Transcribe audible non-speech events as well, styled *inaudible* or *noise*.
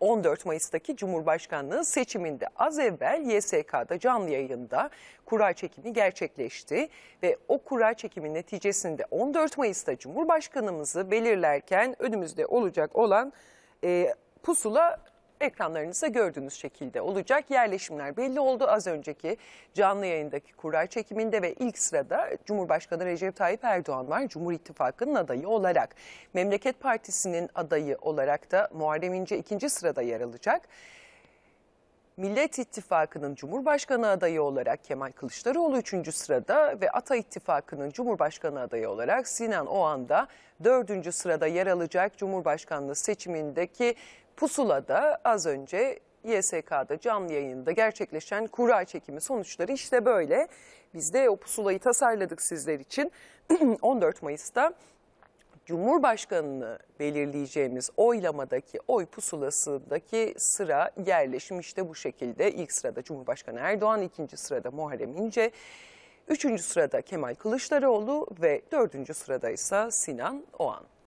14 Mayıs'taki Cumhurbaşkanlığı seçiminde az evvel YSK'da canlı yayında kura çekimi gerçekleşti ve o kura çekimi neticesinde 14 Mayıs'ta Cumhurbaşkanımızı belirlerken önümüzde olacak olan e, pusula ekranlarınızda gördüğünüz şekilde olacak. Yerleşimler belli oldu. Az önceki canlı yayındaki kura çekiminde ve ilk sırada Cumhurbaşkanı Recep Tayyip Erdoğan var. Cumhur İttifakı'nın adayı olarak. Memleket Partisi'nin adayı olarak da Muharrem İnce ikinci sırada yer alacak. Millet İttifakı'nın Cumhurbaşkanı adayı olarak Kemal Kılıçdaroğlu 3. sırada ve Ata İttifakı'nın Cumhurbaşkanı adayı olarak Sinan Oğan da 4. sırada yer alacak Cumhurbaşkanlığı seçimindeki pusulada az önce YSK'da canlı yayında gerçekleşen kura çekimi sonuçları işte böyle. Biz de o pusulayı tasarladık sizler için. 14 *clears throat* Mayıs'ta Cumhurbaşkanını belirleyeceğimiz oylamadaki oy pusulasındaki sıra yerleşim işte bu şekilde. İlk sırada Cumhurbaşkanı Erdoğan, ikinci sırada Muharrem İnce, üçüncü sırada Kemal Kılıçdaroğlu ve dördüncü sırada ise Sinan Oğan.